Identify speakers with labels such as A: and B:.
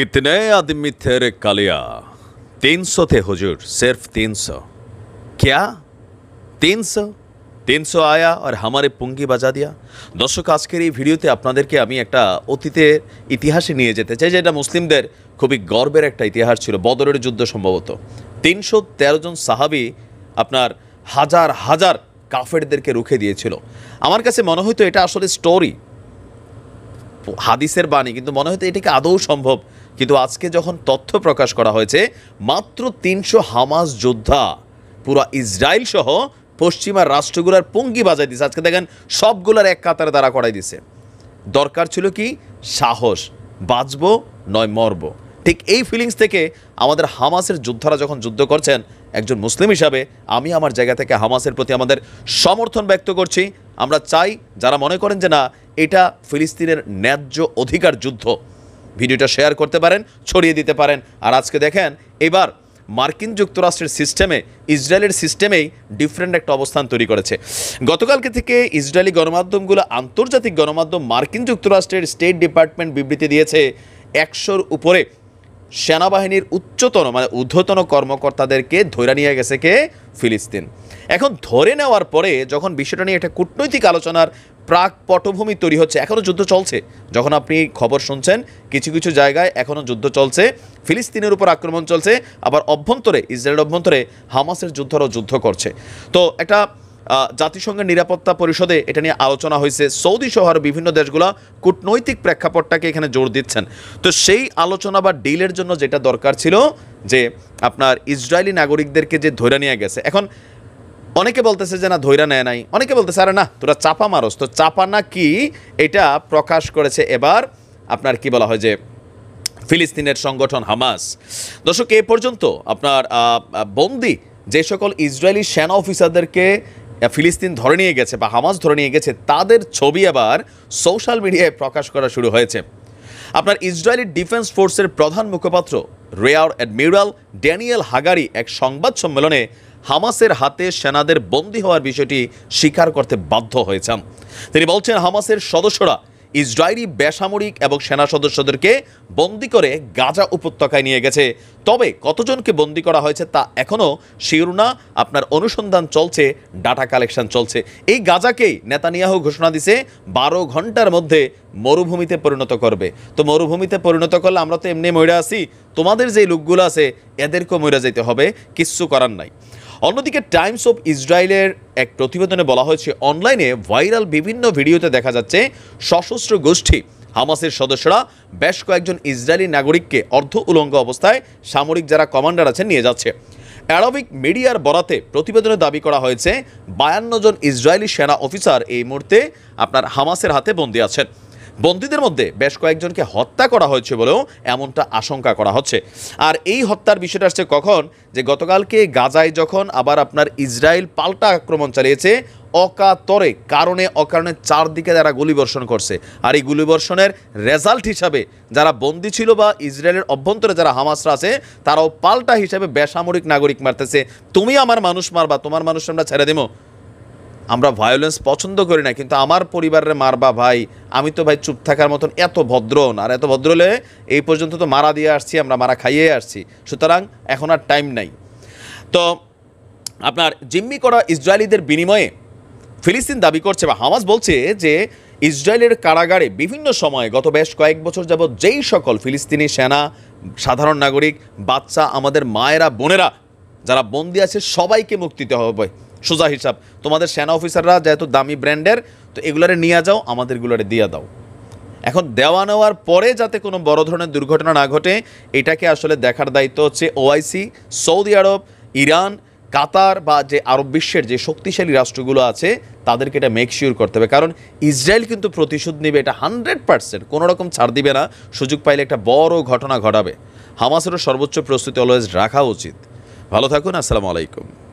A: কিতনে आदमी थे रे कालिया तीन सौ थे हुजूर सिर्फ तीन सौ তিনশো আয়া আর হামারে পুঙ্গি বাজা দিয়া দর্শক আজকের এই ভিডিওতে আপনাদেরকে আমি একটা অতীতের ইতিহাসে নিয়ে যেতে চাই যেটা মুসলিমদের খুবই গর্বের একটা ইতিহাস ছিল বদরের যুদ্ধ সম্ভবত তিনশো তেরো জন সাহাবি আপনার হাজার হাজার কাফেরদেরকে রুখে দিয়েছিল আমার কাছে মনে হয়তো এটা আসলে স্টোরি হাদিসের বাণী কিন্তু মনে হয়তো এটাকে আদৌ সম্ভব কিন্তু আজকে যখন তথ্য প্রকাশ করা হয়েছে মাত্র তিনশো হামাস যোদ্ধা পুরো ইসরায়েল সহ পশ্চিমা রাষ্ট্রগুলার পঙ্গি বাজাই দিছে আজকে দেখেন সবগুলার এক কাতারে তারা করাই দিছে দরকার ছিল কি সাহস বাঁচব নয় মরব ঠিক এই ফিলিংস থেকে আমাদের হামাসের যোদ্ধারা যখন যুদ্ধ করছেন একজন মুসলিম হিসাবে আমি আমার জায়গা থেকে হামাসের প্রতি আমাদের সমর্থন ব্যক্ত করছি আমরা চাই যারা মনে করেন যে না এটা ফিলিস্তিনের ন্যায্য অধিকার যুদ্ধ ভিডিওটা শেয়ার করতে পারেন ছড়িয়ে দিতে পারেন আর আজকে দেখেন এবার মার্কিন যুক্তরাষ্ট্রের সিস্টেমে ইসরায়েলের সিস্টেমেই ডিফারেন্ট একটা অবস্থান তৈরি করেছে গতকালকে থেকে ইসরায়েলি গণমাধ্যমগুলো আন্তর্জাতিক গণমাধ্যম মার্কিন যুক্তরাষ্ট্রের স্টেট ডিপার্টমেন্ট বিবৃতি দিয়েছে একশোর উপরে সেনাবাহিনীর উচ্চতন মানে ঊর্ধ্বতন কর্মকর্তাদেরকে ধরে নিয়ে গেছে কে ফিলিস্তিন এখন ধরে নেওয়ার পরে যখন বিষয়টা নিয়ে একটা কূটনৈতিক আলোচনার প্রাক পটভূমি তৈরি হচ্ছে এখনও যুদ্ধ চলছে যখন আপনি খবর শুনছেন কিছু কিছু জায়গায় এখনও যুদ্ধ চলছে ফিলিস্তিনের উপর আক্রমণ চলছে আবার অভ্যন্তরে ইসরায়েলের অভ্যন্তরে হামাসের যুদ্ধরও যুদ্ধ করছে তো একটা জাতিসংঘের নিরাপত্তা পরিষদে এটা নিয়ে আলোচনা হয়েছে সৌদি শহর বিভিন্ন দেশগুলো কূটনৈতিক প্রেক্ষাপটটাকে এখানে জোর দিচ্ছেন তো সেই আলোচনা বা ডিলের জন্য যেটা দরকার ছিল যে আপনার ইসরায়েলি নাগরিকদেরকে যে ধরে নিয়ে গেছে এখন অনেকে বলতেছে যে না ধৈরা নেয় নাই অনেকে বলতেছে আরে না তোরা চাপা মারস তো চাপা না কি এটা প্রকাশ করেছে এবার আপনার কি বলা হয় যে ফিলিস্তিনের সংগঠন হামাস দর্শক এ পর্যন্ত আপনার বন্দি যে সকল ইসরায়েলি সেনা অফিসারদেরকে ফিলিস্তিন ধরে নিয়ে গেছে বা হামাস ধরে নিয়ে গেছে তাদের ছবি আবার সোশ্যাল মিডিয়ায় প্রকাশ করা শুরু হয়েছে আপনার ইসরায়েলি ডিফেন্স ফোর্সের প্রধান মুখপাত্র রেয়ার অ্যাডমিরাল ড্যানিয়েল হাগারি এক সংবাদ সম্মেলনে হামাসের হাতে সেনাদের বন্দী হওয়ার বিষয়টি স্বীকার করতে বাধ্য হয়েছেন তিনি বলছেন হামাসের সদস্যরা ইসরায়েলি বেসামরিক এবং সেনা সদস্যদেরকে বন্দি করে গাজা উপত্যকায় নিয়ে গেছে তবে কতজনকে বন্দি করা হয়েছে তা এখনও শিরুনা আপনার অনুসন্ধান চলছে ডাটা কালেকশন চলছে এই গাজাকেই নেতানিয়াহু ঘোষণা দিছে বারো ঘন্টার মধ্যে মরুভূমিতে পরিণত করবে তো মরুভূমিতে পরিণত করলে আমরা তো এমনি ময়রা আছি তোমাদের যে লোকগুলো আছে এদেরকেও ময়রা যেতে হবে কিচ্ছু করার নাই অন্যদিকে টাইমস অফ ইসরায়েলের এক প্রতিবেদনে বলা হয়েছে অনলাইনে ভাইরাল বিভিন্ন ভিডিওতে দেখা যাচ্ছে সশস্ত্র গোষ্ঠী হামাসের সদস্যরা বেশ কয়েকজন ইসরায়েলি নাগরিককে অর্ধ উলঙ্গ অবস্থায় সামরিক যারা কমান্ডার আছেন নিয়ে যাচ্ছে অ্যারবিক মিডিয়ার বরাতে প্রতিবেদনে দাবি করা হয়েছে বায়ান্ন জন ইসরায়েলি সেনা অফিসার এই মুহূর্তে আপনার হামাসের হাতে বন্দী আছেন বন্দীদের মধ্যে বেশ কয়েকজনকে হত্যা করা হয়েছে বলেও এমনটা আশঙ্কা করা হচ্ছে আর এই হত্যার বিষয়টা আসছে কখন যে গতকালকে গাজায় যখন আবার আপনার ইসরায়েল পাল্টা আক্রমণ চালিয়েছে অকাতরে কারণে অকারণে চারদিকে তারা গুলিবর্ষণ করছে আর এই গুলিবর্ষণের রেজাল্ট হিসাবে যারা বন্দী ছিল বা ইসরায়েলের অভ্যন্তরে যারা হামাসরা আছে তারাও পাল্টা হিসাবে বেসামরিক নাগরিক মারতেছে তুমি আমার মানুষ মারবা তোমার মানুষ আমরা ছেড়ে দেবো আমরা ভায়োলেন্স পছন্দ করি না কিন্তু আমার পরিবারের মারবা ভাই আমি তো ভাই চুপ থাকার মতন এত ভদ্র না আর এত ভদ্র হলে এই পর্যন্ত তো মারা দিয়ে আসছি আমরা মারা খাইয়ে আসছি সুতরাং এখন আর টাইম নাই তো আপনার জিম্মি করা ইসরায়েলিদের বিনিময়ে ফিলিস্তিন দাবি করছে বা হামাস বলছে যে ইসরায়েলের কারাগারে বিভিন্ন সময়ে গত বেশ কয়েক বছর যাবৎ যেই সকল ফিলিস্তিনি সেনা সাধারণ নাগরিক বাচ্চা আমাদের মায়েরা বোনেরা যারা বন্দি আছে সবাইকে মুক্তি দিতে হবে সোজা হিসাব তোমাদের সেনা অফিসাররা যেহেতু দামি ব্র্যান্ডের তো এগুলারে নিয়ে যাও আমাদেরগুলারে দিয়ে দাও এখন দেওয়া নেওয়ার পরে যাতে কোনো বড় ধরনের দুর্ঘটনা না ঘটে এটাকে আসলে দেখার দায়িত্ব হচ্ছে ওআইসি সৌদি আরব ইরান কাতার বা যে আরব বিশ্বের যে শক্তিশালী রাষ্ট্রগুলো আছে তাদেরকে এটা মেক শিওর করতে হবে কারণ ইসরায়েল কিন্তু প্রতিশোধ নেবে এটা হান্ড্রেড পার্সেন্ট কোনোরকম ছাড় দিবে না সুযোগ পাইলে একটা বড় ঘটনা ঘটাবে হামাসেরও সর্বোচ্চ প্রস্তুতি অলওয়েজ রাখা উচিত ভালো থাকুন আসসালামু আলাইকুম